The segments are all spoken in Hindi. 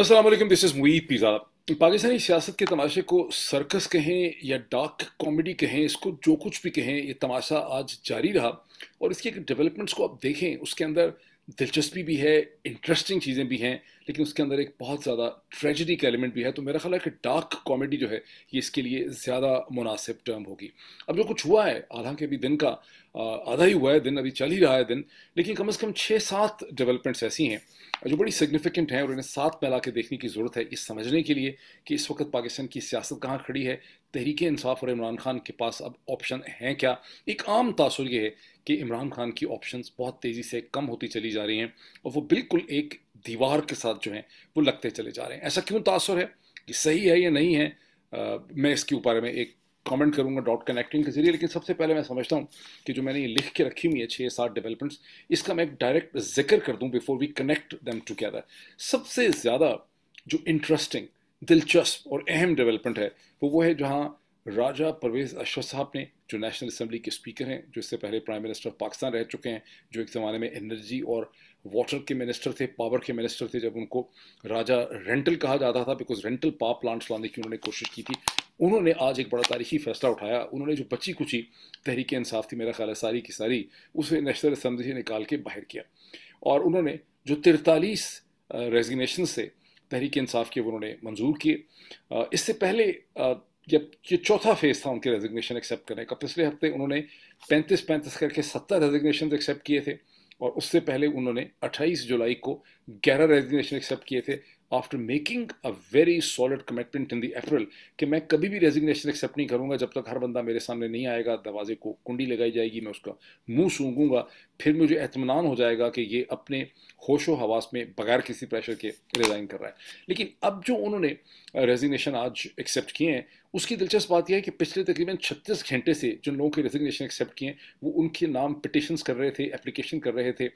असलम दिस इज़ मुई पिज़ा पाकिस्तानी सियासत के तमाशे को सर्कस कहें या डार्क कॉमेडी कहें इसको जो कुछ भी कहें ये तमाशा आज जारी रहा और इसके एक डेवलपमेंट्स को आप देखें उसके अंदर दिलचस्पी भी है इंटरेस्टिंग चीज़ें भी हैं लेकिन उसके अंदर एक बहुत ज़्यादा ट्रेजिडी का एलिमेंट भी है तो मेरा ख्याल है कि डार्क कॉमेडी जो है ये इसके लिए ज़्यादा मुनासिब टर्म होगी अब जो कुछ हुआ है आधा के भी दिन का आधा ही हुआ है दिन अभी चल ही रहा है दिन लेकिन कम से कम छः सात डेवलपमेंट्स ऐसी हैं जो बड़ी सिग्निफिकेंट हैं और इन्हें साथ में ला के देखने की ज़रूरत है इस समझने के लिए कि इस वक्त पाकिस्तान की सियासत कहाँ खड़ी है तहरीक इंसाफ और इमरान खान के पास अब ऑप्शन हैं क्या एक आम तासर यह है कि इमरान खान की ऑप्शन बहुत तेज़ी से कम होती चली जा रही हैं और वो बिल्कुल एक दीवार के साथ जो हैं वो लगते चले जा रहे हैं ऐसा क्यों तासर है कि सही है या नहीं है आ, मैं इसके ऊपर में एक कमेंट करूँगा डॉट कनेक्टिंग के जरिए लेकिन सबसे पहले मैं समझता हूँ कि जो मैंने ये लिख के रखी हुई है छः सात डेवलपमेंट्स इसका मैं एक डायरेक्ट जिक्र कर दूँ before we connect them together सबसे ज़्यादा जो इंटरेस्टिंग दिलचस्प और अहम डेवलपमेंट है वो वो है जहाँ राजा परवेज़ अशरफ साहब ने जो नेशनल असम्बली के स्पीकर हैं जो इससे पहले प्राइम मिनिस्टर ऑफ पाकिस्तान रह चुके हैं जो एक ज़माने में एनर्जी और वाटर के मिनिस्टर थे पावर के मिनिस्टर थे जब उनको राजा रेंटल कहा जाता था बिकॉज रेंटल पावर प्लांट्स लाने की उन्होंने कोशिश की थी उन्होंने आज एक बड़ा तारीखी फैसला उठाया उन्होंने जो बची कुची तहरीक इंसाफ थी मेरा ख्याल है सारी की सारी उसे नेशनल असम्बली से निकाल के बाहर किया और उन्होंने जो तिरतालीस रेजिग्नेशन से तहरीक इंसाफ के उन्होंने मंजूर किए इससे पहले जब ये चौथा फेज़ था उनके रेजिग्नेशन एक्सेप्ट करने का पिछले हफ्ते उन्होंने पैंतीस पैंतीस करके सत्तर रेजिग्नेशन एक्सेप्ट किए थे और उससे पहले उन्होंने 28 जुलाई को 11 रेजिग्नेशन एक्सेप्ट किए थे after making a very solid commitment in the April कि मैं कभी भी रेजिग्नेशन एक्सेप्ट नहीं करूंगा जब तक हर बंदा मेरे सामने नहीं आएगा दरवाजे को कुंडी लगाई जाएगी मैं उसका मुंह सूंघूंगा फिर मुझे एतमान हो जाएगा कि ये अपने होशो हवास में बगैर किसी प्रेशर के रिज़ाइन कर रहा है लेकिन अब जो उन्होंने रेजिग्नेशन uh, आज एक्सेप्ट किए हैं उसकी दिलचस्प बात यह है कि पिछले तकरीबन 36 घंटे से जिन लोगों के रेजिग्नेशन एक्सेप्ट किए वो उनके नाम पिटिशंस कर रहे थे एप्लीकेशन कर रहे थे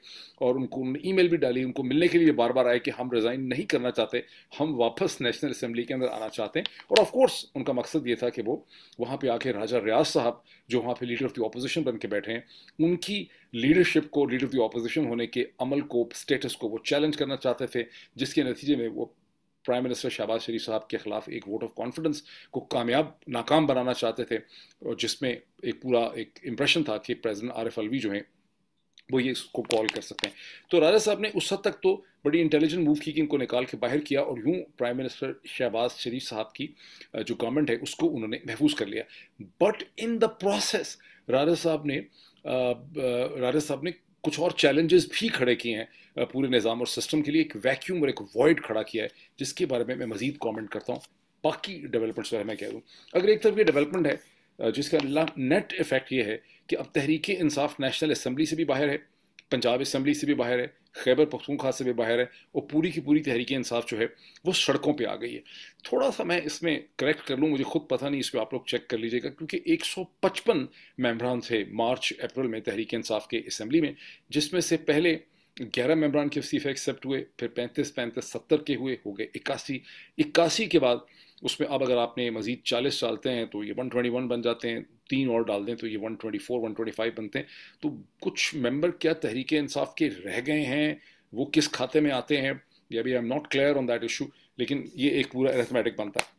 और उनको उन्होंने ई भी डाली उनको मिलने के लिए बार बार आए कि हम रिज़ाइन नहीं करना चाहते हम वापस नेशनल असम्बली के अंदर आना चाहते हैं और ऑफकोर्स उनका मकसद ये था कि वो वहाँ पर आके राजा रियाज साहब जो वहाँ पर लीडर ऑफ द अपोजिशन बन के बैठे हैं उनकी लीडरशिप को लीडर ऑफ द अपोजिशन होने के अमल को स्टेटस को वो चैलेंज करना चाहते थे जिसके नतीजे में वो प्राइम मिनिस्टर शहबाज शरीफ साहब के ख़िलाफ़ एक वोट ऑफ कॉन्फिडेंस को कामयाब नाकाम बनाना चाहते थे और जिसमें एक पूरा एक इम्प्रेशन था कि प्रेसिडेंट आरिफ अलवी जो हैं वो ये इसको कॉल कर सकते हैं तो राजा साहब ने उस हद तक तो बड़ी इंटेलिजेंट मूव की कि इनको निकाल के बाहर किया और यूँ प्राइम मिनिस्टर शहबाज शरीफ साहब की जो गवर्नमेंट है उसको उन्होंने महफूज कर लिया but in the process Raja साहब ने राजा साहब ने कुछ और चैलेंजेस भी खड़े किए हैं पूरे निज़ाम और सिस्टम के लिए एक वैक्यूम और एक वॉइड खड़ा किया है जिसके बारे में मैं मज़ीद कॉमेंट करता हूँ बाकी डेवलपमेंट्स बारे मैं कह दूँ अगर एक तरफ ये डेवलपमेंट है जिसका नेट इफ़ेक्ट ये है कि अब तहरीक इंसाफ नेशनल असम्बली से भी बाहर है पंजाब असम्बली से भी बाहर है खैबर पखतूनखा से भी बाहर है और पूरी की पूरी तहरीक इंसाफ जो है वो सड़कों पे आ गई है थोड़ा सा मैं इसमें करेक्ट कर लूँ मुझे खुद पता नहीं इस पर आप लोग चेक कर लीजिएगा क्योंकि 155 मेम्बरान थे मार्च अप्रैल में तहरीक इंसाफ के असम्बली में जिसमें से पहले ग्यारह मेम्बरान के इस्तीफे एक्सेप्ट हुए फिर पैंतीस पैंतीस सत्तर के हुए हो गए इक्यासी इक्यासी के बाद उसमें अब अगर आपने मज़ीद चालीस डालते हैं तो ये वन ट्वेंटी वन बन जाते हैं तीन और डाल दें तो ये 124 125 बनते हैं तो कुछ मेंबर क्या तहरीक इंसाफ के रह गए हैं वो किस खाते में आते हैं या भी I am not clear on that issue लेकिन ये एक पूरा एथमेटिक बनता है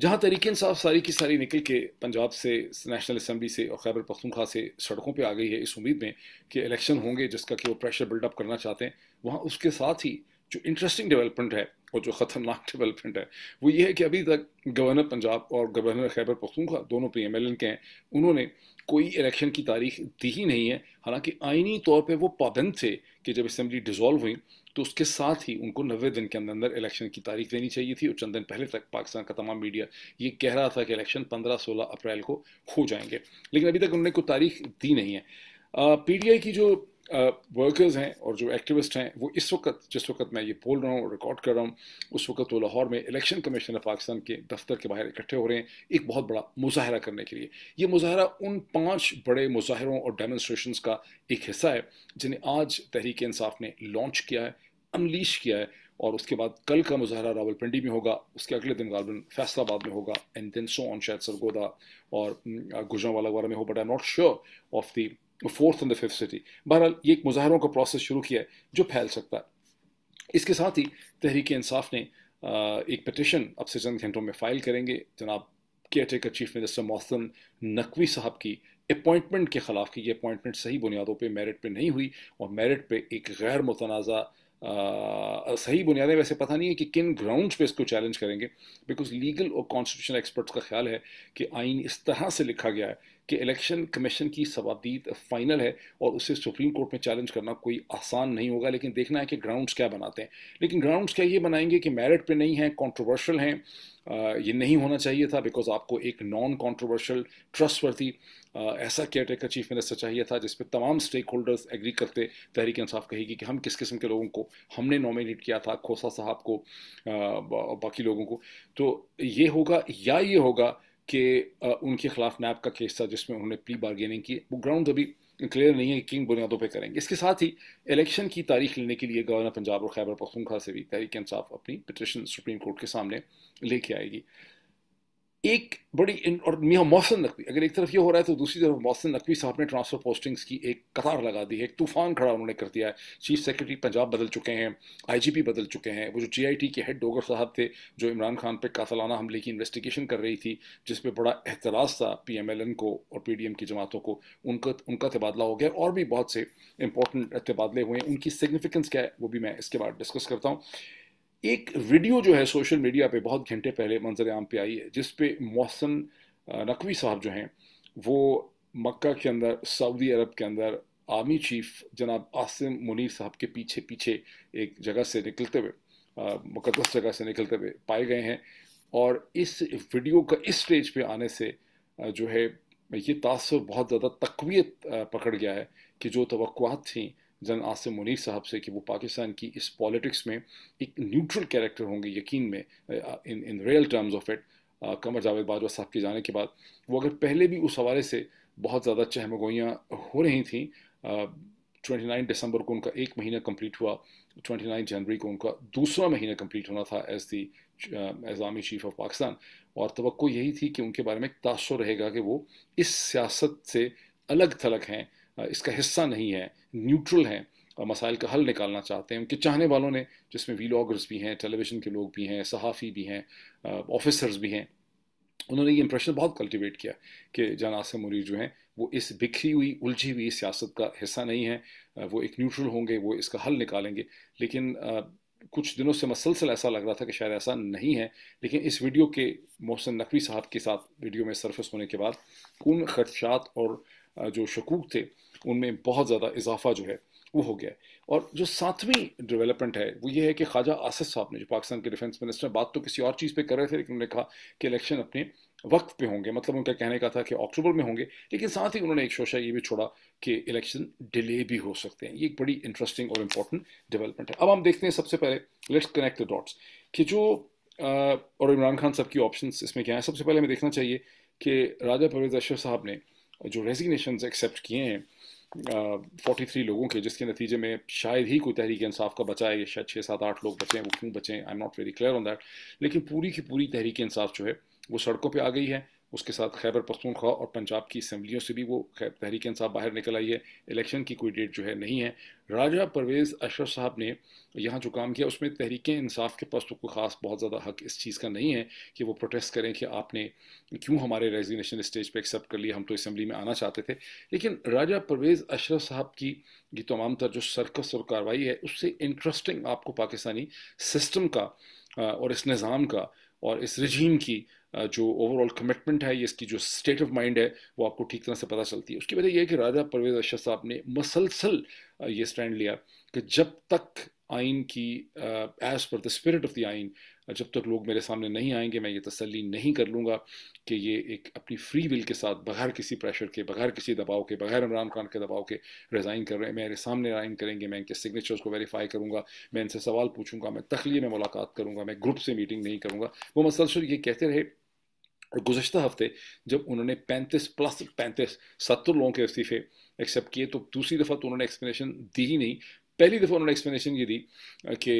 जहाँ तहरीक इंसाफ सारी की सारी निकल के पंजाब से नेशनल असम्बली से और खैबर पख्तनख्वा से सड़कों पर आ गई है इस उम्मीद में कि इलेक्शन होंगे जिसका कि वो प्रेशर बिल्डअप करना चाहते हैं वहाँ उसके साथ ही जो इंटरेस्टिंग डेवलपमेंट है और जो ख़तरनाक डेवलपमेंट है वो ये है कि अभी तक गवर्नर पंजाब और गवर्नर खैबर पखतूखा दोनों पी एम एल एन के हैं उन्होंने कोई इलेक्शन की तारीख दी ही नहीं है हालांकि आइनी तौर पर वो पाबंद थे कि जब असम्बली डिजॉल्व हुई तो उसके साथ ही उनको नबे दिन के अंदर अंदर इलेक्शन की तारीख देनी चाहिए थी और चंद दिन पहले तक पाकिस्तान का तमाम मीडिया ये कह रहा था कि इलेक्शन पंद्रह सोलह अप्रैल को हो जाएंगे लेकिन अभी तक उन्होंने कोई तारीख दी नहीं है पी टी आई की जो वर्कर्स हैं और जो एक्टिविस्ट हैं वो इस वक्त जिस वक्त मैं ये बोल रहा हूँ रिकॉर्ड कर रहा हूँ उस वक्त वो लाहौर में इलेक्शन कमीशन ऑफ पाकिस्तान के दफ्तर के बाहर इकट्ठे हो रहे हैं एक बहुत बड़ा मुजाहरा करने के लिए ये मुजाहरा उन पाँच बड़े मुजाहरों और डेमोस्ट्रेशन का एक हिस्सा है जिन्हें आज तहरीक इंसाफ ने लॉन्च किया है अनलीश किया है और उसके बाद कल का मुजाहरा रावलपिंडी में होगा उसके अगले दिन गालबन फैसलाबाद में होगा एंड दिन सो ऑन शायद सरगोदा और गुजरावाला वगैरह में हो but I am not sure of the fourth and the fifth city बहरहाल ये एक मुजाहरों का प्रोसेस शुरू किया है जो फैल सकता है इसके साथ ही तहरीक इंसाफ ने एक पटिशन अब से चंद घंटों में फ़ाइल करेंगे जनाब caretaker chief minister Mohsin Naqvi साहब की अपॉइंटमेंट के ख़िलाफ़ की ये अपॉइंटमेंट सही बुनियादों पर मेरिट पर नहीं हुई और मेरिट पर एक गैर मुतनाज़ा सही बुनियादें वैसे पता नहीं है कि किन ग्राउंड्स पे इसको चैलेंज करेंगे बिकॉज लीगल और कॉन्स्टिट्यूशन एक्सपर्ट्स का ख्याल है कि आइन इस तरह से लिखा गया है कि इलेक्शन कमीशन की सवादीत फाइनल है और उसे सुप्रीम कोर्ट में चैलेंज करना कोई आसान नहीं होगा लेकिन देखना है कि ग्राउंड्स क्या बनाते हैं लेकिन ग्राउंड्स क्या ये बनाएंगे कि मेरिट पे नहीं हैं कंट्रोवर्शियल हैं ये नहीं होना चाहिए था बिकॉज आपको एक नॉन कॉन्ट्रोवर्शियल ट्रस्टवर्थी ऐसा केयर टेकर चीफ मिनिस्टर चाहिए था जिसपे तमाम स्टेक होल्डर्स एग्री करते तहरीक इंसाफ कहेगी कि हम किस किस्म के लोगों को हमने नॉमिनेट किया था खोसा साहब को बाकी लोगों को तो ये होगा या ये होगा कि उनके खिलाफ नैब का केस था जिसमें उन्होंने प्ली बार्गेनिंग की वो ग्राउंड अभी क्लियर नहीं है कि किन बुनियादों पर करेंगे इसके साथ ही इलेक्शन की तारीख लेने के लिए गवर्नर पंजाब और खैबर पख्तूनख्वा से भी तहरीक इंसाफ अपनी पटिशन सुप्रीम कोर्ट के सामने लेके आएगी एक बड़ी और मियाँ मोहसिन नकवी अगर एक तरफ ये हो रहा है तो दूसरी तरफ मोहसिन नकवी साहब ने ट्रांसफर पोस्टिंग्स की एक कतार लगा दी है एक तूफान खड़ा उन्होंने कर दिया है चीफ सेक्रेटरी पंजाब बदल चुके हैं आईजीपी बदल चुके हैं वो जो जीआईटी के हेड डोगर साहब थे जो इमरान खान पर कातलाना हमले की इन्वेस्टिगेशन कर रही थी जिस पर बड़ा एतराज़ था पी एम एल एन को और पी डी एम की जमातों को उनका उनका तबादला हो गया और भी बहुत से इंपॉर्टेंट तबादले हुए उनकी सिग्निफिकेंस क्या है वो भी मैं इसके बाद डिस्कस करता हूँ एक वीडियो जो है सोशल मीडिया पे बहुत घंटे पहले मंजर आम पे आई है जिस पे मौसन नकवी साहब जो हैं वो मक्का के अंदर सऊदी अरब के अंदर आर्मी चीफ जनाब आसिम मुनीर साहब के पीछे पीछे एक जगह से निकलते हुए मुकदस जगह से निकलते हुए पाए गए हैं और इस वीडियो का इस स्टेज पे आने से जो है ये तासर बहुत ज़्यादा तकवीत पकड़ गया है कि जो तो थी जन आसिम मुनीर साहब से कि वो पाकिस्तान की इस पॉलिटिक्स में एक न्यूट्रल कैरेक्टर होंगे यकीन में in in real terms of it Qamar Javed Bajwa साहब के जाने के बाद वो अगर पहले भी उस हवाले से बहुत ज़्यादा चहमगोइयाँ हो रही थी ट्वेंटी नाइन दिसंबर को उनका एक महीना कम्प्लीट हुआ ट्वेंटी नाइन जनवरी को उनका दूसरा महीना कम्प्लीट होना था as the as army chief of Pakistan और तो यही थी कि उनके बारे में तासर रहेगा कि वो इस सियासत से अलग थलग हैं इसका हिस्सा नहीं है न्यूट्रल हैं और मसाइल का हल निकालना चाहते हैं उनके चाहने वालों ने जिसमें वीलागर्स भी हैं टेलीविज़न के लोग भी हैं सहाफ़ी भी हैं ऑफिसर्स भी हैं उन्होंने ये इंप्रेशन बहुत कल्टिवेट किया कि जान आसम मुरी जो हैं वो इस बिखरी हुई उलझी हुई सियासत का हिस्सा नहीं है वो एक न्यूट्रल होंगे वो इसका हल निकालेंगे लेकिन कुछ दिनों से मसलसल ऐसा लग रहा था कि शायद ऐसा नहीं है लेकिन इस वीडियो के मोहसिन नकवी साहब के साथ वीडियो में सरफेस होने के बाद उन खदशात और जो शकूक थे उनमें बहुत ज़्यादा इजाफा जो है वो हो गया और जो सातवीं डेवलपमेंट है वो ये है कि ख्वाजा आसफ साहब ने जो पाकिस्तान के डिफेंस मिनिस्टर बात तो किसी और चीज़ पे कर रहे थे लेकिन उन्होंने कहा कि इलेक्शन अपने वक्त पे होंगे मतलब उनका कहने का था कि अक्टूबर में होंगे लेकिन साथ ही उन्होंने एक शोशा ये भी छोड़ा कि इलेक्शन डिले भी हो सकते हैं ये एक बड़ी इंटरेस्टिंग और इम्पोर्टेंट डेवलपमेंट है अब हम देखते हैं सबसे पहले लेट्स कनेक्ट द डॉट्स कि जो और इमरान खान साहब की ऑप्शन इसमें क्या है सबसे पहले हमें देखना चाहिए कि राजा परवेज अशर साहब ने जो रेजिग्नेशन एक्सेप्ट किए हैं फोर्टी थ्री लोगों के जिसके नतीजे में शायद ही कोई तहरीक इंसाफ का बचा है शायद छः सात आठ लोग बचे हैं वो क्यों बचे हैं I am not very clear on that लेकिन पूरी की पूरी तहरीक इंसाफ जो है वो सड़कों पर आ गई है उसके साथ खैबर पख्तूनख्वा और पंजाब की असम्बलियों से भी वो तहरीक इंसाफ बाहर निकल आई है इलेक्शन की कोई डेट जो है नहीं है राजा परवेज़ अशरफ साहब ने यहाँ जो काम किया उसमें तहरीक इंसाफ के पास तो कोई ख़ास बहुत ज़्यादा हक इस चीज़ का नहीं है कि वो प्रोटेस्ट करें कि आपने क्यों हमारे रेजिग्नेशन स्टेज पर एक्सेप्ट कर लिया हम तो इसम्बली में आना चाहते थे लेकिन राजा परवेज़ अशरफ साहब की ये तमाम तर जो सर्कस और कार्रवाई है उससे इंटरेस्टिंग आपको पाकिस्तानी सिस्टम का और इस निज़ाम का और इस रजीम की जो ओवरऑल कमिटमेंट है इसकी जो स्टेट ऑफ माइंड है वो आपको ठीक तरह से पता चलती है उसकी वजह यह है कि राजा परवेज अशर साहब ने मसलसल ये स्टैंड लिया कि जब तक आइन की as per the spirit of the आइन जब तक लोग मेरे सामने नहीं आएंगे मैं ये तसल्ली नहीं कर लूँगा कि ये एक अपनी फ्री विल के साथ बगैर किसी प्रेशर के बगैर किसी दबाव के बगैर इमरान खान के दबाव के रिज़ाइन कर रहे हैं मेरे सामने रिज़ाइन करेंगे मैं इनके सिग्नेचर्स को वेरीफाई करूँगा मैं इनसे सवाल पूछूंगा मैं तखली में मुलाकात करूँगा मैं ग्रुप से मीटिंग नहीं करूँगा वो मसलसल ये कहते रहे और गुजशत हफ्ते जब उन्होंने 35 प्लस 35 सत्तर लोगों के इस्तीफे एक्सेप्ट किए तो दूसरी दफ़ा तो उन्होंने एक्सप्लेनेशन दी ही नहीं पहली दफ़ा उन्होंने एक्सप्लेनेशन ये दी कि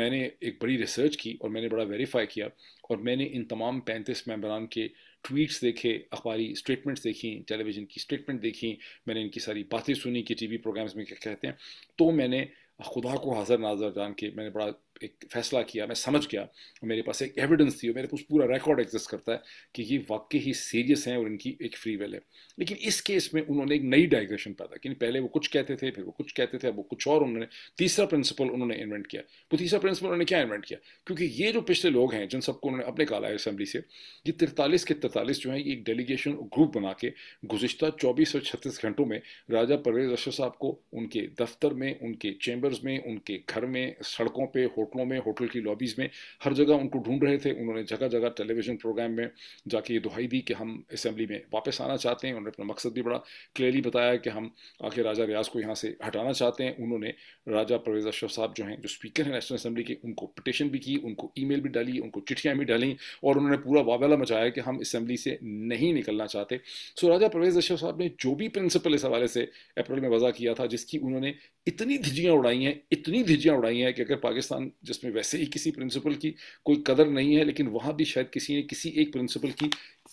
मैंने एक बड़ी रिसर्च की और मैंने बड़ा वेरीफाई किया और मैंने इन तमाम पैंतीस मेम्बरान के ट्वीट्स देखे अखबारी स्टेटमेंट्स देखी टेलीविज़न की स्टेटमेंट देखी मैंने इनकी सारी बातें सुनी कि टीवी प्रोग्राम्स में क्या कहते हैं तो मैंने खुदा को हाजिर नाजर जान के मैंने बड़ा एक फैसला किया मैं समझ गया और मेरे पास एक एविडेंस थी और मेरे पास पूरा रिकॉर्ड एग्जिस्ट करता है कि ये वाकई ही सीरियस हैं और इनकी एक फ्री वेल है लेकिन इस केस में उन्होंने एक नई डाइग्रेशन पैदा की पहले वो कुछ कहते थे फिर वो कुछ कहते थे अब वो कुछ और उन्होंने तीसरा प्रिंसिपल उन्होंने इन्वेंट किया वो तीसरा प्रिंसिपल उन्होंने क्या इन्वेंट किया क्योंकि ये जो पिछले लोग हैं जिन सबको उन्होंने अपने कहा है असम्बली से ये तिरतालीस के तिरतालीस जो है एक डेलीगेशन ग्रुप बना के गुजशत चौबीस और छत्तीस घंटों में राजा परवेज अशर साहब को उनके दफ्तर में उनके चैम्बर्स में उनके घर में सड़कों पर होटल होटलों में होटल की लॉबीज़ में हर जगह उनको ढूंढ रहे थे उन्होंने जगह जगह टेलीविज़न प्रोग्राम में जाके ये दुहाई दी कि हम असेंबली में वापस आना चाहते हैं उन्होंने अपना मकसद भी बड़ा क्लियरली बताया कि हम आखिर राजा रियाज को यहाँ से हटाना चाहते हैं उन्होंने राजा परवेज अशरफ साहब जो हैं जो स्पीकर हैं नेशनल असम्बली के उनको पटिशन भी की उनको ई भी डाली उनको चिट्ठियाँ भी डाली और उन्होंने पूरा वावेला मचाया कि हम असेंबली से नहीं निकलना चाहते सो राजा परवेज अशरफ साहब ने जो भी प्रिंसिपल इस हवाले से अप्रैल में वजह किया था जिसकी उन्होंने इतनी धिजियाँ उड़ाई हैं इतनी धिजियाँ उड़ाई हैं कि अगर पाकिस्तान जिसमें वैसे ही किसी प्रिंसिपल की कोई कदर नहीं है लेकिन वहाँ भी शायद किसी ने किसी एक प्रिंसिपल की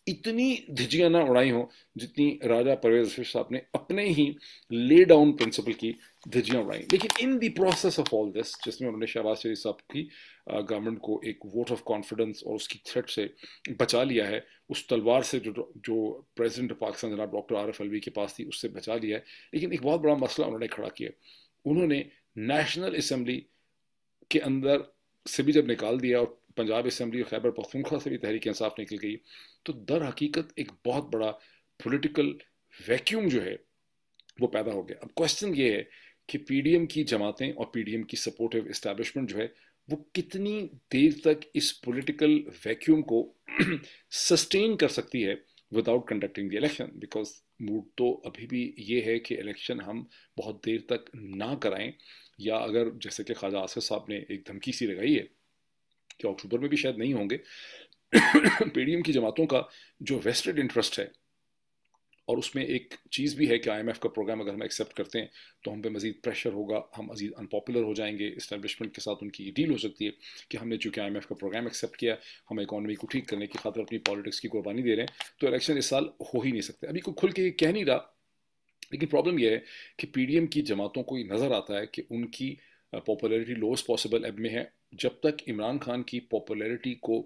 इतनी धिजियाँ ना उड़ाई हों जितनी राजा परवेज अशरफ साहब ने अपने ही ले डाउन प्रिंसिपल की धिजियाँ उड़ाई लेकिन in the process of all this जिसमें उन्होंने शहबाज शरीफ साहब की गवर्नमेंट को एक वोट ऑफ कॉन्फिडेंस और उसकी थ्रेट से बचा लिया है उस तलवार से जो जो ऑफ पाकिस्तान जनाब डॉक्टर आर एफ़ अलवी के पास थी उससे बचा लिया है लेकिन एक बहुत बड़ा मसला उन्होंने खड़ा किया उन्होंने नेशनल असम्बली के अंदर से भी जब निकाल दिया और पंजाब असम्बली और खैबर पख्तूनख्वा से भी तहरीक इंसाफ निकल गई तो दर हकीकत एक बहुत बड़ा पोलिटिकल वैक्यूम जो है वो पैदा हो गया अब क्वेश्चन ये है कि एम की जमातें और एम की सपोर्टिव इस्टेबलिशमेंट जो है वो कितनी देर तक इस पॉलिटिकल वैक्यूम को सस्टेन कर सकती है without conducting the election because mood तो अभी भी ये है कि इलेक्शन हम बहुत देर तक ना कराएं या अगर जैसे कि ख्वाजा आसफ़ साहब ने एक धमकी सी लगाई है कि अक्टूबर में भी शायद नहीं होंगे पीडीएम की जमातों का जो वेस्टेड इंटरेस्ट है और उसमें एक चीज़ भी है कि आईएमएफ का प्रोग्राम अगर हम एक्सेप्ट करते हैं तो हम पे मज़ीद प्रेशर होगा हम मज़ीद अनपॉपुलर हो जाएंगे इस्टेब्लिशमेंट के साथ उनकी डील हो सकती है कि हमने चूँकि आई का प्रोग्राम एक्सेप्ट किया हम इकानमी को ठीक करने की खातर अपनी पॉलिटिक्स की कुर्बानी दे रहे हैं तो इलेक्शन इस साल हो ही नहीं सकते अभी कोई खुल के ये कह नहीं रहा लेकिन प्रॉब्लम यह है कि पीडीएम की जमातों को ये नज़र आता है कि उनकी पॉपुलैरिटी लोएस्ट पॉसिबल एब में है जब तक इमरान खान की पॉपुलैरिटी को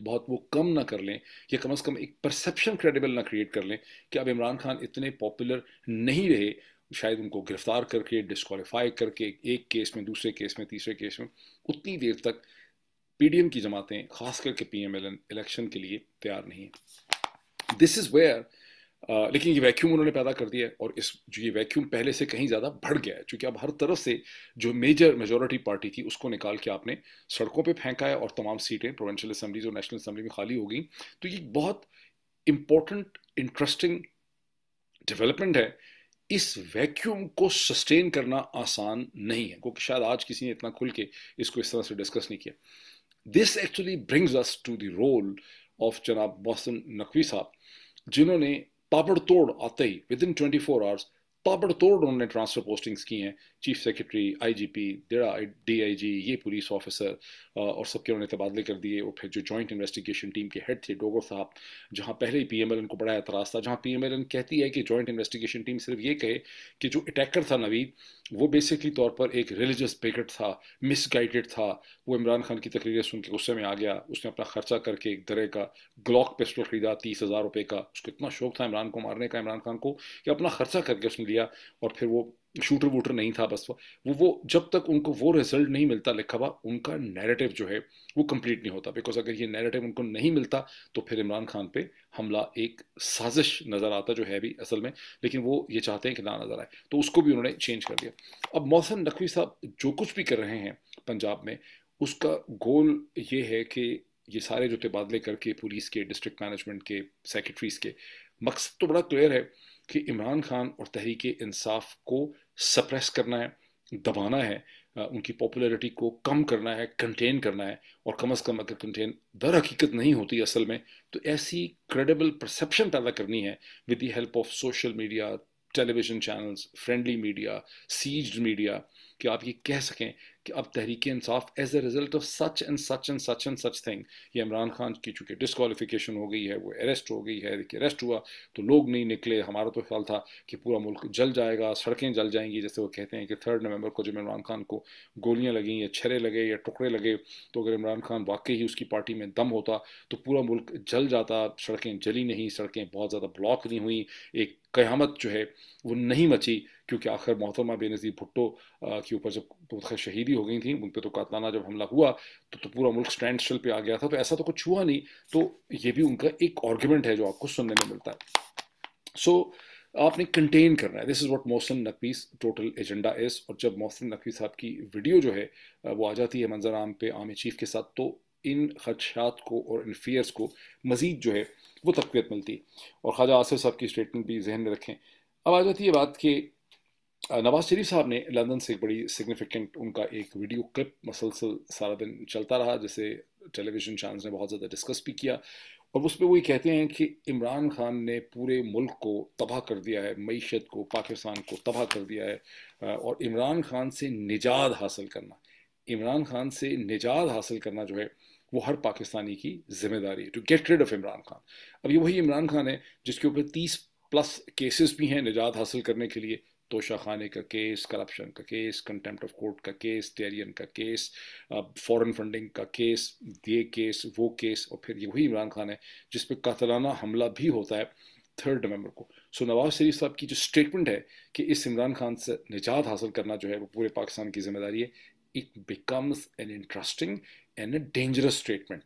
बहुत वो कम ना कर लें या कम से कम एक परसेप्शन क्रेडिबल ना क्रिएट कर लें कि अब इमरान खान इतने पॉपुलर नहीं रहे शायद उनको गिरफ्तार करके डिस्कवालीफाई करके एक केस में दूसरे केस में तीसरे केस में उतनी देर तक पीडीएम की जमातें खास करके पीएमएलएन इलेक्शन के लिए तैयार नहीं हैं दिस इज़ वेयर लेकिन ये वैक्यूम उन्होंने पैदा कर दिया है और इस जो ये वैक्यूम पहले से कहीं ज़्यादा बढ़ गया है क्योंकि अब हर तरफ से जो मेजर मेजोरिटी पार्टी थी उसको निकाल के आपने सड़कों पे फेंका है और तमाम सीटें प्रोवेंशल असम्बलीज और नेशनल असम्बली में खाली हो गई तो ये बहुत इम्पोर्टेंट इंटरेस्टिंग डेवलपमेंट है इस वैक्यूम को सस्टेन करना आसान नहीं है क्योंकि शायद आज किसी ने इतना खुल के इसको इस तरह से डिस्कस नहीं किया this actually brings us to the role of जनाब मोहसिन नकवी साहब जिन्होंने power door atay within 24 hours ताबड़तोड़ उन्होंने ट्रांसफ़र पोस्टिंग्स की हैं चीफ सेक्रेटरी आईजीपी डेरा डीआईजी ये पुलिस ऑफिसर और सबके उन्होंने तबादले कर दिए और फिर जो जॉइंट इन्वेस्टिगेशन टीम के हेड थे डोगर साहब जहाँ पहले ही पीएमएलएन को बड़ा एतराज़ था जहाँ पीएमएलएन कहती है कि जॉइंट इन्वेस्टिगेशन टीम सिर्फ ये कहे कि जो अटैकर था नवीद वो बेसिकली तौर पर एक रिलीजियस बेगट था मिसगाइडेड था वो इमरान खान की तकरीरें सुन के गुस्से में आ गया उसने अपना खर्चा करके एक दरे का ग्लॉक पिस्टल खरीदा तीस हज़ार रुपये का उसको इतना शौक था इमरान को मारने का इमरान खान को कि अपना खर्चा करके उसने लिया लिया और फिर वो शूटर वूटर नहीं था बस वो वो जब तक उनको वो रिजल्ट नहीं मिलता लिखा हुआ उनका नैरेटिव जो है वो कंप्लीट नहीं होता बिकॉज अगर ये नैरेटिव उनको नहीं मिलता तो फिर इमरान खान पे हमला एक साजिश नज़र आता जो है भी असल में लेकिन वो ये चाहते हैं कि ना नज़र आए तो उसको भी उन्होंने चेंज कर दिया अब मोहसन नकवी साहब जो कुछ भी कर रहे हैं पंजाब में उसका गोल ये है कि ये सारे जो तबादले करके पुलिस के डिस्ट्रिक्ट मैनेजमेंट के सेक्रेटरीज के मकसद तो बड़ा क्लियर है कि इमरान खान और तहरीक इंसाफ को सप्रेस करना है दबाना है उनकी पॉपुलैरिटी को कम करना है कंटेन करना है और कम अज़ कम अगर कंटेन दर हकीकत नहीं होती असल में तो ऐसी क्रेडिबल परसेप्शन पैदा करनी है with the help of social media television channels friendly media seized media कि आप ये कह सकें अब Tehreek Insaf as a result of such and such and such and such thing ये इमरान खान की चूँकि डिसकॉलीफिकेशन हो गई है वो अरेस्ट हो गई है अरेस्ट हुआ तो लोग नहीं निकले हमारा तो ख्याल था कि पूरा मुल्क जल जाएगा सड़कें जल जाएंगी जैसे वो कहते हैं कि थर्ड नवंबर को जब इमरान खान को गोलियाँ लगें या छरे लगे या टुकड़े लगे तो अगर इमरान खान वाकई ही उसकी पार्टी में दम होता तो पूरा मुल्क जल जाता सड़कें जली नहीं सड़कें बहुत ज़्यादा ब्लॉक नहीं हुई एक क़यामत जो है वो नहीं मची क्योंकि आखिर मोहतरमा बेनज़ीर भुट्टो के ऊपर जब तो खैर शहीदी हो गई थी उन पर तो कातलाना जब हमला हुआ तो, तो पूरा मुल्क स्टैंड स्टिल पर आ गया था तो ऐसा तो कुछ हुआ नहीं तो ये भी उनका एक आर्ग्यूमेंट है जो आपको सुनने में मिलता है सो so, आपने कंटेन करना है this is what Mohsin Naqvi's total agenda is और जब मोहसिन नकवी साहब की वीडियो जो है वो आ जाती है मंजर आम पे आम चीफ के साथ तो इन खदशात को और इन फियर्स को मज़ीद जो है वो तकवीत मिलती है और ख्वाजा आसिफ साहब की स्टेटमेंट भी जहन में रखें अब आ जाती है बात कि नवाज़ शरीफ साहब ने लंदन से एक बड़ी सिग्निफिकेंट उनका एक वीडियो क्लिप मसलसल सारा दिन चलता रहा जिसे टेलीविज़न चैनल्स ने बहुत ज़्यादा डिस्कस भी किया और उस पर वही कहते हैं कि इमरान खान ने पूरे मुल्क को तबाह कर दिया है मीशत को पाकिस्तान को तबाह कर दिया है और इमरान खान से निजात हासिल करना इमरान खान से निजात हासिल करना जो है वो हर पाकिस्तानी की जिम्मेदारी है to get rid of Imran Khan अब ये वही इमरान खान है जिसके ऊपर तीस प्लस केसेस भी हैं निजात हासिल करने के लिए तोशा खाने का केस करप्शन का केस कंटेम्प्ट ऑफ कोर्ट का केस टेरियन का केस फॉरेन फंडिंग का केस ये केस वो केस और फिर ये वही इमरान खान है जिस पर कातलाना हमला भी होता है थर्ड नवंबर को सो नवाज शरीफ साहब की जो स्टेटमेंट है कि इस इमरान खान से निजात हासिल करना जो है वो पूरे पाकिस्तान की जिम्मेदारी है it becomes an interesting and a dangerous statement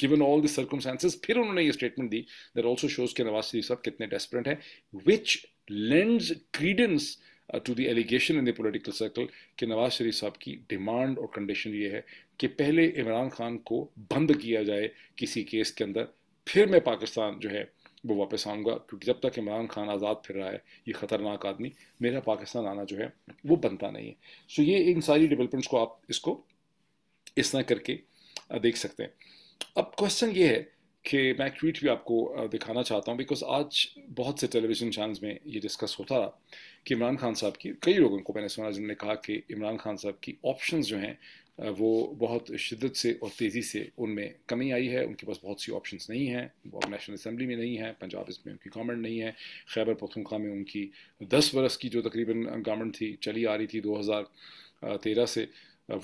given all the circumstances फिर उन्होंने ये स्टेटमेंट दी दैट ऑल्सो शोज के नवाज शरीफ साहब कितने डेस्परेंट हैं which lends credence to the allegation in the political circle कि नवाज शरीफ साहब की डिमांड और कंडीशन ये है कि पहले इमरान खान को बंद किया जाए किसी केस के अंदर फिर मैं पाकिस्तान जो है वो वापस आऊँगा क्योंकि जब तक इमरान खान आज़ाद फिर रहा है ये ख़तरनाक आदमी मेरा पाकिस्तान आना जो है वो बनता नहीं है सो so ये इन सारी डेवलपमेंट्स को आप इसको इस तरह करके देख सकते हैं अब क्वेश्चन ये है कि मैं ट्वीट भी आपको दिखाना चाहता हूँ बिकॉज आज बहुत से टेलीविज़न चैनल्स में ये डिस्कस होता रहा कि इमरान खान साहब की कई लोगों को मैंने सुना जिन्होंने कहा कि इमरान खान साहब की ऑप्शन जो हैं वो बहुत शिद्दत से और तेज़ी से उनमें कमी आई है उनके पास बहुत सी ऑप्शन नहीं हैं वो अब नेशनल असम्बली में नहीं है पंजाब इसमें उनकी गवर्नमेंट नहीं है खैबर पखनखा में उनकी दस बरस की जो तकरीबन गवर्नमेंट थी चली आ रही थी दो हज़ार तेरह से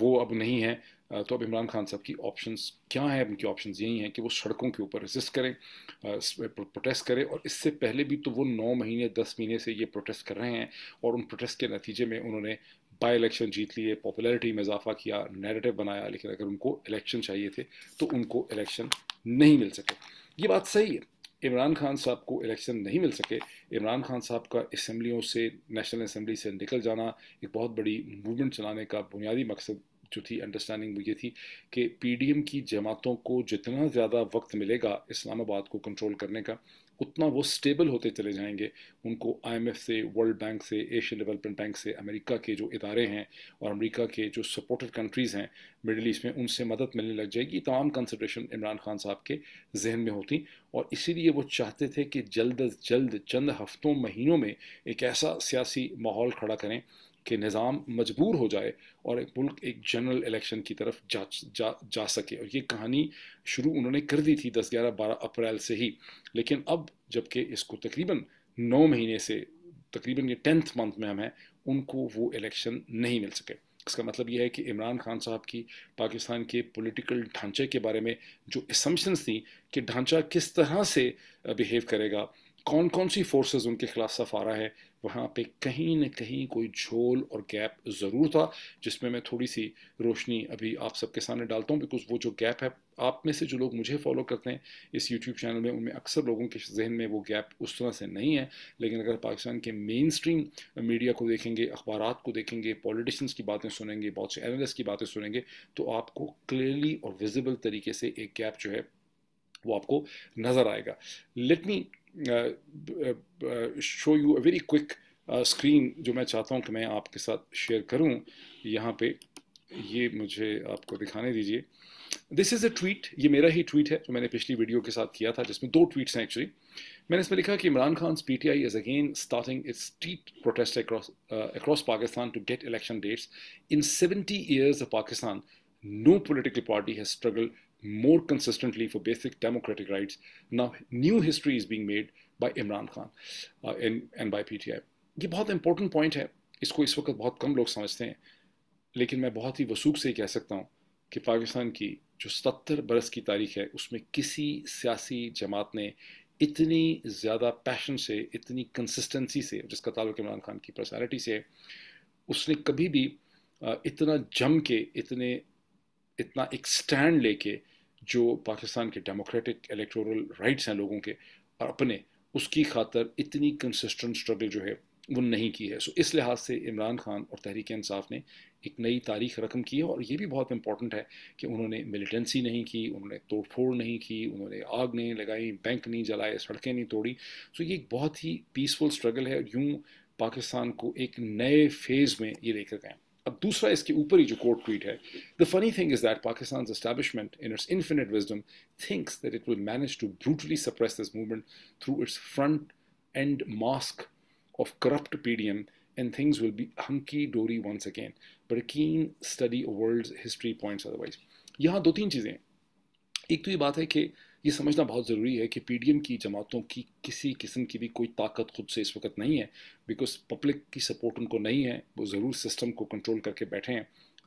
वो अब नहीं है तो अब इमरान खान साहब की ऑप्शंस क्या हैं उनकी ऑप्शंस यही हैं कि वो सड़कों के ऊपर रजिस्ट करें प्रोटेस्ट करें और इससे पहले भी तो वो नौ महीने दस महीने से ये प्रोटेस्ट कर रहे हैं और उन प्रोटेस्ट के नतीजे में उन्होंने बाई इलेक्शन जीत लिए पॉपुलैरिटी में इजाफा किया नैरेटिव बनाया लेकिन अगर उनको इलेक्शन चाहिए थे तो उनको इलेक्शन नहीं मिल सके ये बात सही है इमरान खान साहब को इलेक्शन नहीं मिल सके इमरान खान साहब का इसम्बलियों से नेशनल असम्बली से निकल जाना एक बहुत बड़ी मूवमेंट चलाने का बुनियादी मकसद जो थी अंडरस्टैंडिंग वो ये थी कि पीडीएम की जमातों को जितना ज़्यादा वक्त मिलेगा इस्लामाबाद को कंट्रोल करने का उतना वो स्टेबल होते चले जाएंगे उनको आईएमएफ से वर्ल्ड बैंक से एशियन डेवलपमेंट बैंक से अमेरिका के जो इदारे हैं और अमेरिका के जो सपोर्टेड कंट्रीज़ हैं मिडल ईस्ट में उनसे मदद मिलने लग जाएगी तमाम कंसिड्रेशन इमरान खान साहब के जहन में होती और इसीलिए वो चाहते थे कि जल्द अज जल्द चंद हफ्तों महीनों में एक ऐसा सियासी माहौल खड़ा करें कि निज़ाम मजबूर हो जाए और एक मुल्क एक जनरल इलेक्शन की तरफ जा जा जा सके और ये कहानी शुरू उन्होंने कर दी थी दस ग्यारह बारह अप्रैल से ही लेकिन अब जबकि इसको तकरीबन नौ महीने से तकरीबन ये टेंथ मंथ में हम हैं उनको वो इलेक्शन नहीं मिल सके इसका मतलब यह है कि इमरान खान साहब की पाकिस्तान के पॉलिटिकल ढांचे के बारे में जो इसम्पन्स थी कि ढांचा किस तरह से बिहेव करेगा कौन कौन सी फोर्सेस उनके खिलाफ सफारा है वहाँ पे कहीं न कहीं कोई झोल और गैप ज़रूर था जिसमें मैं थोड़ी सी रोशनी अभी आप सबके सामने डालता हूँ बिकॉज वो जो गैप है आप में से जो लोग मुझे फॉलो करते हैं इस यूट्यूब चैनल में उनमें अक्सर लोगों के जहन में वो गैप उस तरह से नहीं है लेकिन अगर पाकिस्तान के मेन स्ट्रीम मीडिया को देखेंगे अखबार को देखेंगे पॉलिटिशन्स की बातें सुनेंगे बहुत से एनालिस्ट की बातें सुनेंगे तो आपको क्लियरली और विजिबल तरीके से एक गैप जो है वो आपको नज़र आएगा let me show you a very quick screen जो मैं चाहता हूँ कि मैं आपके साथ शेयर करूँ यहाँ पे ये मुझे आपको दिखाने दीजिए दिस इज़ अ ट्वीट ये मेरा ही ट्वीट है जो मैंने पिछली वीडियो के साथ किया था जिसमें दो ट्वीट्स हैं एक्चुअली मैंने इसमें लिखा कि Imran Khan P T I is again starting its street protest across Pakistan to get election dates in seventy years of Pakistan no political party has struggle more consistently for basic democratic rights. Now, new history is being made by Imran Khan and and by P T I ये बहुत इंपॉर्टेंट पॉइंट है इसको इस वक्त बहुत कम लोग समझते हैं लेकिन मैं बहुत ही वसूख से ही कह सकता हूँ कि पाकिस्तान की जो सत्तर बरस की तारीख है उसमें किसी सियासी जमात ने इतनी ज़्यादा पैशन से इतनी कंसिस्टेंसी से जिसका ताल्लुक इमरान खान की पर्सनैलिटी से है उसने कभी भी uh, इतना जम के इतने इतना एक स्टैंड लेके जो पाकिस्तान के डेमोक्रेटिक इलेक्टोरल राइट्स हैं लोगों के और अपने उसकी खातर इतनी कंसिस्टेंट स्ट्रगल जो है वो नहीं की है सो so, इस लिहाज से इमरान खान और तहरीक इंसाफ ने एक नई तारीख रकम की है और ये भी बहुत इंपॉर्टेंट है कि उन्होंने मिलिटेंसी नहीं की उन्होंने तोड़फोड़ नहीं की उन्होंने आग नहीं लगाई बैंक नहीं जलाए सड़कें नहीं तोड़ी सो so, ये एक बहुत ही पीसफुल स्ट्रगल है यूँ पाकिस्तान को एक नए फेज़ में ये लेकर गए अब दूसरा इसके ऊपर ही जो कोर्ट ट्वीट है the funny thing is that Pakistan establishment in its infinite wisdom thinks that it will manage to brutally suppress this movement through its front and mask of corrupt D M and will be hunky-dory once again. But a keen study of world's history points otherwise. यहाँ दो तीन चीज़ें हैं एक तो ये बात है कि ये समझना बहुत ज़रूरी है कि पी की जमातों की किसी किस्म की भी कोई ताकत खुद से इस वक्त नहीं है बिकॉज पब्लिक की सपोर्ट उनको नहीं है वो ज़रूर सिस्टम को कंट्रोल करके बैठे हैं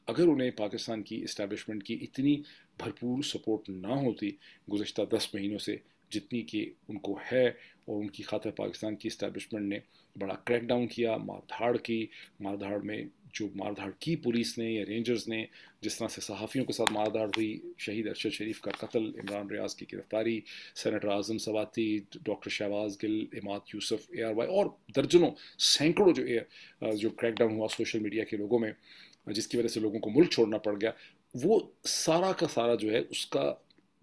अगर उन्हें पाकिस्तान की इस्टेबलिशमेंट की इतनी भरपूर सपोर्ट ना होती गुज्त दस महीनों से जितनी कि उनको है और उनकी खातर पाकिस्तान की इस्टेबलिशमेंट ने बड़ा क्रैकडाउन किया मारधाड़ की मारधाड़ में जो मारधाड़ की पुलिस ने या रेंजर्स ने जिस तरह से सहाफ़ियों के साथ मारधाड़ हुई शहीद अरशद शरीफ का कत्ल इमरान रियाज की गिरफ्तारी senator Azam Swati doctor Shahbaz Gill Imad Yousuf A R Y और दर्जनों सैकड़ों जो ए जो क्रैकडाउन हुआ सोशल मीडिया के लोगों में जिसकी वजह से लोगों को मुल्क छोड़ना पड़ गया वो सारा का सारा जो है उसका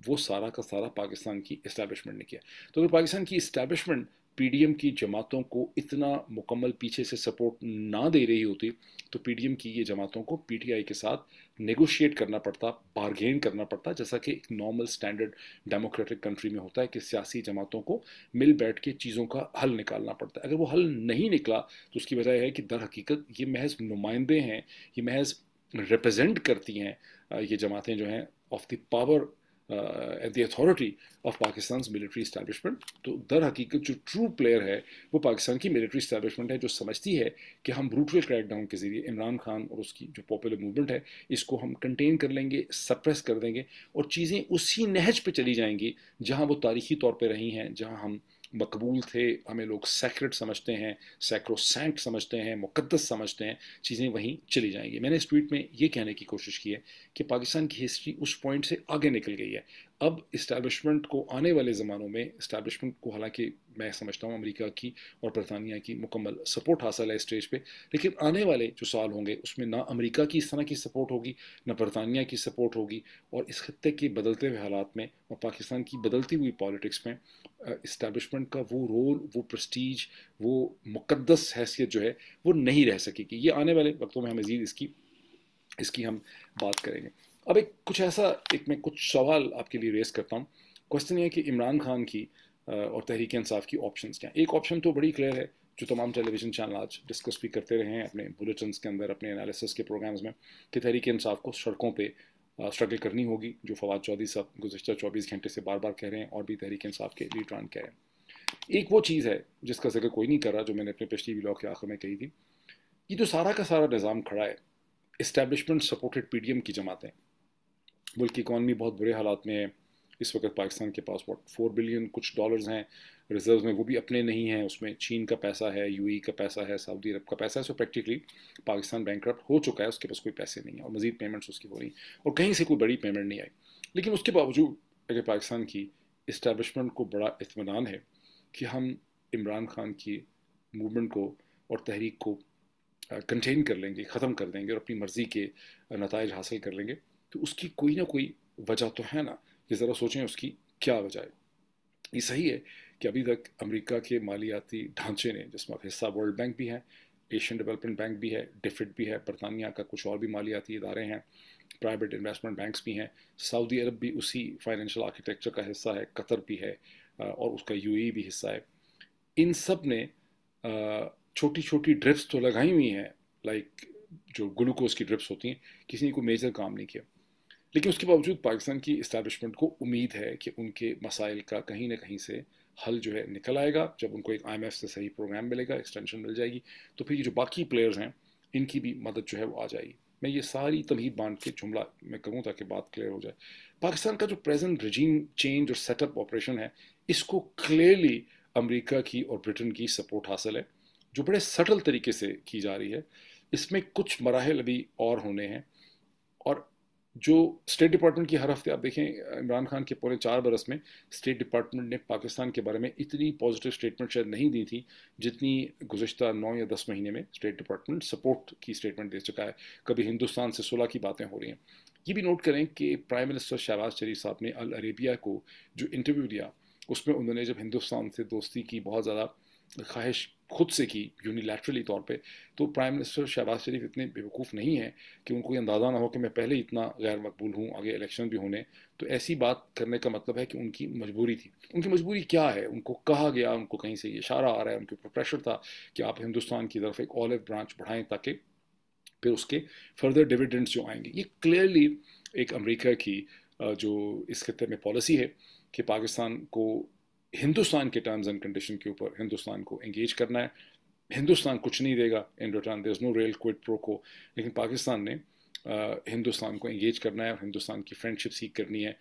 वो सारा का सारा पाकिस्तान की इस्टेबलिशमेंट ने किया तो अगर पाकिस्तान की इस्टेबलिशमेंट पीडीएम की जमातों को इतना मुकम्मल पीछे से सपोर्ट ना दे रही होती तो पीडीएम की ये जमातों को पीटीआई के साथ नेगोशिएट करना पड़ता बारगेन करना पड़ता जैसा कि एक नॉर्मल स्टैंडर्ड डेमोक्रेटिक कंट्री में होता है कि सियासी जमातों को मिल बैठ के चीज़ों का हल निकालना पड़ता है अगर वो हल नहीं निकला तो उसकी वजह है कि दर हकीकत ये महज नुमाइंदे हैं ये महज रिप्रजेंट करती हैं ये जमातें जो हैं of the power at the authority of Pakistan military establishment तो दर हकीकत जो ट्रू प्लेयर है वो पाकिस्तान की मिलिट्री इस्टेबलिशमेंट है जो समझती है कि हम ब्रूटल क्रैकडाउन के ज़रिए इमरान खान और उसकी जो पॉपुलर मूवमेंट है इसको हम कंटेन कर लेंगे सप्रेस कर देंगे और चीज़ें उसी नहज पर चली जाएंगी जहाँ वो तारीखी तौर पर रही हैं जहाँ हम मकबूल थे हमें लोग सैक्रेट समझते हैं सैक्रोसेंट समझते हैं मुकदस समझते हैं चीज़ें वहीं चली जाएंगी मैंने इस ट्वीट में ये कहने की कोशिश की है कि पाकिस्तान की हिस्ट्री उस पॉइंट से आगे निकल गई है अब इस्टेबलिशमेंट को आने वाले ज़मानों में इस्टेबलिशमेंट को हालांकि मैं समझता हूँ अमेरिका की और बरतानिया की मुकम्मल सपोर्ट हासिल है स्टेज पे लेकिन आने वाले जो साल होंगे उसमें ना अमेरिका की इस तरह की सपोर्ट होगी ना बरतानिया की सपोर्ट होगी और इस खत्े के बदलते हुए हालात में और पाकिस्तान की बदलती हुई पॉलिटिक्स में इस्टेबलिशमेंट का वो रोल वो प्रस्टीज वो मुकदस हैसियत जो है वो नहीं रह सकेगी ये आने वाले वक्तों में हम मज़ीद इसकी इसकी हम बात करेंगे अब एक कुछ ऐसा एक मैं कुछ सवाल आपके लिए रेस करता हूँ क्वेश्चन ये है कि इमरान खान की और तहरीक इंसाफ की ऑप्शंस क्या एक ऑप्शन तो बड़ी क्लियर है जो तमाम टेलीविज़न चैनल आज डिस्कस भी करते रहे हैं अपने बुलेटिन के अंदर अपने एनालिसिस के प्रोग्राम्स में कि तहरीक इंसाफ को सड़कों पर स्ट्रगल करनी होगी जो फवाद चौधरी साहब गुजशत चौबीस घंटे से बार बार कह रहे हैं और भी तहरीक इंसाफ के लीडरान कह रहे हैं एक वो चीज़ है जिसका जिक्र कोई नहीं कर रहा जो मैंने अपने पिछली ब्लॉग के आखिर में कही थी ये जो तो सारा का सारा निज़ाम खड़ा है इस्टेबलिशमेंट सपोर्टेड पी की जमातें मुल्क की इकानमी बहुत बुरे हालात में है इस वक्त पाकिस्तान के पास वॉट फोर बिलियन कुछ डॉलर्स हैं रिज़र्व में वो भी अपने नहीं हैं उसमें चीन का पैसा है यू का पैसा है सऊदी अरब का पैसा है सो प्रैक्टिकली पाकिस्तान बैंक हो चुका है उसके पास कोई पैसे नहीं है और मजीद पेमेंट्स उसकी हो रही और कहीं से कोई बड़ी पेमेंट नहीं आई लेकिन उसके बावजूद अगर पाकिस्तान की इस्टबलिशमेंट को बड़ा इतमान है कि हम इमरान खान की मूवमेंट को और तहरीक को कंटेन कर लेंगे ख़त्म कर देंगे और अपनी मर्ज़ी के नतज हासिल कर लेंगे तो उसकी कोई ना कोई वजह तो है ना कि ज़रा सोचें उसकी क्या वजह है ये सही है कि अभी तक अमेरिका के मालियाती ढांचे ने जिसमें हिस्सा वर्ल्ड बैंक भी है एशियन डेवलपमेंट बैंक भी है डिफिट भी है बरतानिया का कुछ और भी मालियाती इदारे हैं प्राइवेट इन्वेस्टमेंट बैंक्स भी हैं सऊदी अरब भी उसी फाइनेंशियल आर्किटेक्चर का हिस्सा है कतर भी है और उसका यू e भी हिस्सा है इन सब ने छोटी छोटी ड्रिप्स तो लगाई हुई हैं लाइक जो ग्लूकोज की ड्रिप्स होती हैं किसी ने कोई मेजर काम नहीं किया लेकिन उसके बावजूद पाकिस्तान की इस्टेबलिशमेंट को उम्मीद है कि उनके मसाइल का कहीं ना कहीं से हल जो है निकल आएगा जब उनको एक आई से सही प्रोग्राम मिलेगा एक्सटेंशन मिल जाएगी तो फिर ये जो बाकी प्लेयर्स हैं इनकी भी मदद जो है वो आ जाएगी मैं ये सारी तमहीद बांट के जुमला मैं कहूँ ताकि बात क्लियर हो जाए पाकिस्तान का जो प्रेजेंट रजीम चेंज और सेटअप ऑपरेशन है इसको क्लियरली अमेरिका की और ब्रिटेन की सपोर्ट हासिल है जो बड़े सटल तरीके से की जा रही है इसमें कुछ मराहल अभी और होने हैं जो स्टेट डिपार्टमेंट की हर हफ्ते आप देखें इमरान खान के पूरे चार बरस में स्टेट डिपार्टमेंट ने पाकिस्तान के बारे में इतनी पॉजिटिव स्टेटमेंट शायद नहीं दी थी जितनी गुजशत नौ या दस महीने में स्टेट डिपार्टमेंट सपोर्ट की स्टेटमेंट दे चुका है कभी हिंदुस्तान से सुलह की बातें हो रही हैं ये भी नोट करें कि प्राइम मिनिस्टर शहबाज शरीफ साहब ने अल अरेबिया को जो इंटरव्यू दिया उसमें उन्होंने जब हिंदुस्तान से दोस्ती की बहुत ज़्यादा ख्वाहिश खुद से की यूनिलैटरली तौर पे तो प्राइम मिनिस्टर शहबाज शरीफ इतने बेवकूफ़ नहीं हैं कि उनको ये अंदाज़ा ना हो कि मैं पहले इतना गैर मकबूल हूँ आगे इलेक्शन भी होने तो ऐसी बात करने का मतलब है कि उनकी मजबूरी थी उनकी मजबूरी क्या है उनको कहा गया उनको कहीं से इशारा आ रहा है उनके ऊपर प्रेशर था कि आप हिंदुस्तान की तरफ एक ऑलिव ब्रांच बढ़ाएं ताकि फिर उसके फर्दर डिविडेंड्स जो आएंगे ये क्लियरली एक अमरीका की जो इस खत्े में पॉलिसी है कि पाकिस्तान को हिंदुस्तान के टर्म्स एंड कंडीशन के ऊपर हिंदुस्तान को एंगेज करना है हिंदुस्तान कुछ नहीं देगा in return there is no real quid pro quo लेकिन पाकिस्तान ने आ, हिंदुस्तान को एंगेज करना है और हिंदुस्तान की फ्रेंडशिप सीख करनी है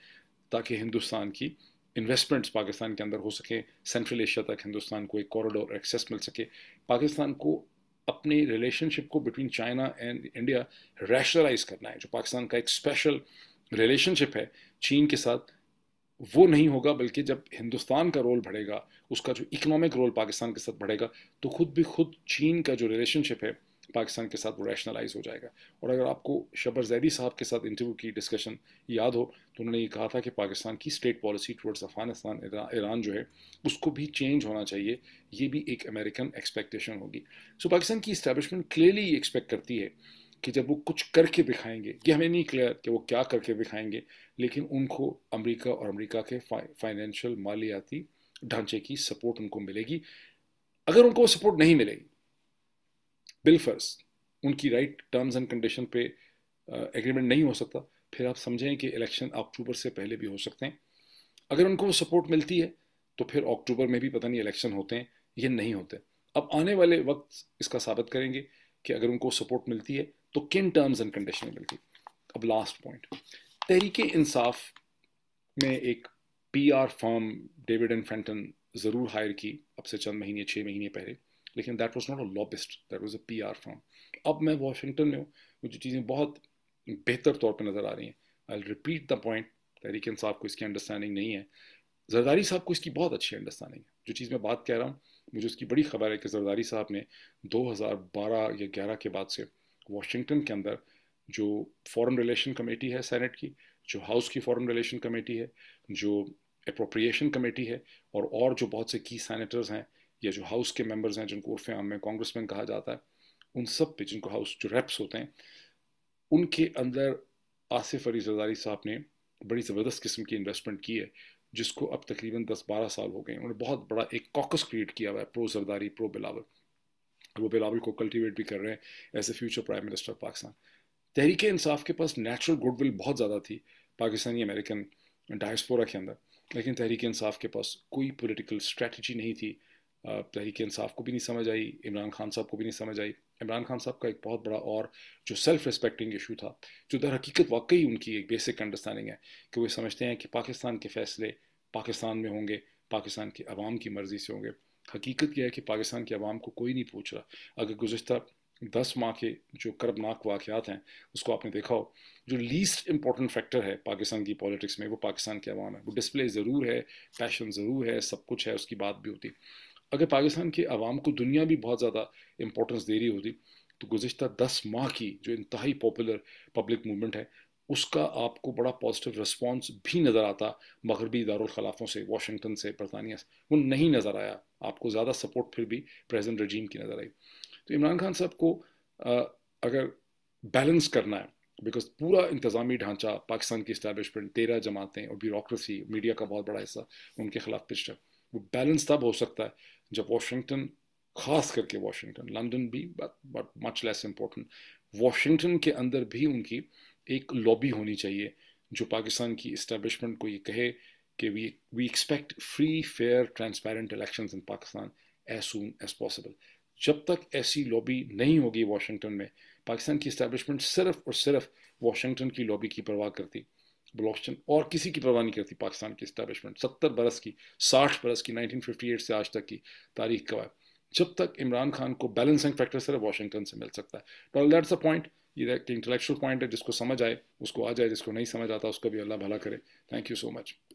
ताकि हिंदुस्तान की इन्वेस्टमेंट्स पाकिस्तान के अंदर हो सके सेंट्रल एशिया तक हिंदुस्तान को एक कॉरिडोर एक्सेस मिल सके पाकिस्तान को अपने रिलेशनशिप को between China and India rationalise करना है जो पाकिस्तान का एक स्पेशल रिलेशनशिप है चीन के साथ वो नहीं होगा बल्कि जब हिंदुस्तान का रोल बढ़ेगा उसका जो इकोनॉमिक रोल पाकिस्तान के साथ बढ़ेगा तो खुद भी खुद चीन का जो रिलेशनशिप है पाकिस्तान के साथ वो रैशनलाइज हो जाएगा और अगर आपको शबर जैदी साहब के साथ इंटरव्यू की डिस्कशन याद हो तो उन्होंने ये कहा था कि पाकिस्तान की state policy towards Afghanistan Iran जो है उसको भी चेंज होना चाहिए ये भी एक अमेरिकन एक्सपेक्टेशन होगी सो so, पाकिस्तान की इस्टेबलिशमेंट क्लियरली एक्सपेक्ट करती है कि जब वो कुछ करके दिखाएंगे ये हमें नहीं क्लियर कि वो क्या करके दिखाएंगे लेकिन उनको अमेरिका और अमेरिका के फाइनेंशियल मालियाती ढांचे की सपोर्ट उनको मिलेगी अगर उनको सपोर्ट नहीं मिलेगी बिलफर्स उनकी राइट टर्म्स एंड कंडीशन पे एग्रीमेंट नहीं हो सकता फिर आप समझें कि इलेक्शन अक्टूबर से पहले भी हो सकते हैं अगर उनको वो सपोर्ट मिलती है तो फिर अक्टूबर में भी पता नहीं इलेक्शन होते हैं ये नहीं होते अब आने वाले वक्त इसका साबित करेंगे कि अगर उनको सपोर्ट मिलती है तो किन टर्म्स एंड कंडीशन मिलती अब लास्ट पॉइंट तहरीक इंसाफ में एक P R firm David and Frenton ज़रूर हायर की अब से चंद महीने छः महीने पहले लेकिन that was not a lobbyist that was a P R firm अब मैं वॉशिंगटन में हूँ मुझे चीज़ें बहुत बेहतर तौर पर नज़र आ रही हैं I repeat the point Tehreek Insaf को इसकी अंडरस्टैंडिंग नहीं है जरदारी साहब को इसकी बहुत अच्छी अंडरस्टैंडिंग है जो चीज़ मैं बात कह रहा हूँ मुझे उसकी बड़ी खबर है कि जरदारी साहब ने 2012 या 11 के बाद से वॉशिंगटन के अंदर जो फॉरेन रिलेशन कमेटी है सेनेट की जो हाउस की फॉरेन रिलेशन कमेटी है जो अप्रोप्रिएशन कमेटी है और और जो बहुत से की सैनिटर्स हैं या जो हाउस के मेंबर्स हैं जिनको उर्फ आम में कांग्रेस मैन कहा जाता है उन सब पे जिनको हाउस जो रेप्स होते हैं उनके अंदर आसिफ अली जरदारी साहब ने बड़ी ज़बरदस्त किस्म की इन्वेस्टमेंट की है जिसको अब तकरीबन दस बारह साल हो गए उन्होंने बहुत बड़ा एक कॉकस क्रिएट किया हुआ है प्रो जरदारी प्रो बिलावल वो बिलावल को कल्टिवेट भी कर रहे हैं as a future prime minister of Pakistan Tehreek Insaf के पास नेचुरल गुडविल बहुत ज़्यादा थी पाकिस्तानी अमेरिकन डायस्पोरा के अंदर लेकिन तहरीक इंसाफ के पास कोई पोलिटिकल स्ट्रेटजी नहीं थी तहरीक इंसाफ को भी नहीं समझ आई इमरान खान साहब को भी नहीं समझ आई इमरान खान साहब का एक बहुत बड़ा और जो सेल्फ रिस्पेक्टिंग इशू था जो दर हकीकत वाकई उनकी एक बेसिक अंडरस्टैंडिंग है कि वो समझते हैं कि पाकिस्तान के फैसले पाकिस्तान में होंगे पाकिस्तान की आवाम की मर्ज़ी से होंगे हकीकत यह है कि पाकिस्तान की आवाम को कोई नहीं पूछ रहा अगर गुज्तर दस माह के जो करबनाक वाक़ात हैं उसको आपने देखा हो जो लीस्ट इम्पॉर्टेंट फैक्टर है पाकिस्तान की पॉलिटिक्स में वो पाकिस्तान की आवाम है वो डिस्प्ले ज़रूर है पैशन ज़रूर है सब कुछ है उसकी बात भी होती अगर पाकिस्तान की आवाम को दुनिया भी बहुत ज़्यादा इम्पोर्टेंस दे रही होती तो गुज्त दस माह की जो इंतहाई पॉपुलर पब्लिक मूवमेंट है उसका आपको बड़ा पॉजिटिव रिस्पॉन्स भी नज़र आता मगरबी दारखलाफ़ों से वाशिंगटन से बरतानिया से वो नहीं नज़र आया आपको ज़्यादा सपोर्ट फिर भी प्रेजेंट रजीम की नज़र आई तो इमरान खान साहब को अगर बैलेंस करना है बिकॉज पूरा इंतजामी ढांचा पाकिस्तान की इस्टेबलिशमेंट तेरह जमातें और ब्यूरोसी मीडिया का बहुत बड़ा हिस्सा उनके खिलाफ पिच है वो बैलेंस तब हो सकता है जब वाशिंगटन खास करके वाशिंगटन लंदन भी but but much less important Washington के अंदर भी उनकी एक लॉबी होनी चाहिए जो पाकिस्तान की इस्टेबलिशमेंट को ये कहे Okay, we, we expect free, fair, transparent elections in Pakistan as soon as possible. जब तक ऐसी लॉबी नहीं होगी वाशिंगटन में पाकिस्तान की इस्टेब्लिशमेंट सिर्फ और सिर्फ वाशिंगटन की लॉबी की परवाह करती बलोचन और किसी की परवाह नहीं करती पाकिस्तान की इस्टेब्लिशमेंट सत्तर बरस की साठ बरस की 1958 से आज तक की तारीख का जब तक इमरान खान को बैलेंसिंग फैक्टर सिर्फ वाशिंगटन से मिल सकता है पर दैट्स अ पॉइंट ये एक इंटेलेक्चुअल पॉइंट है जिसको समझ आए उसको आ जाए जिसको नहीं समझ आता उसका भी अल्लाह भला करे थैंक यू सो मच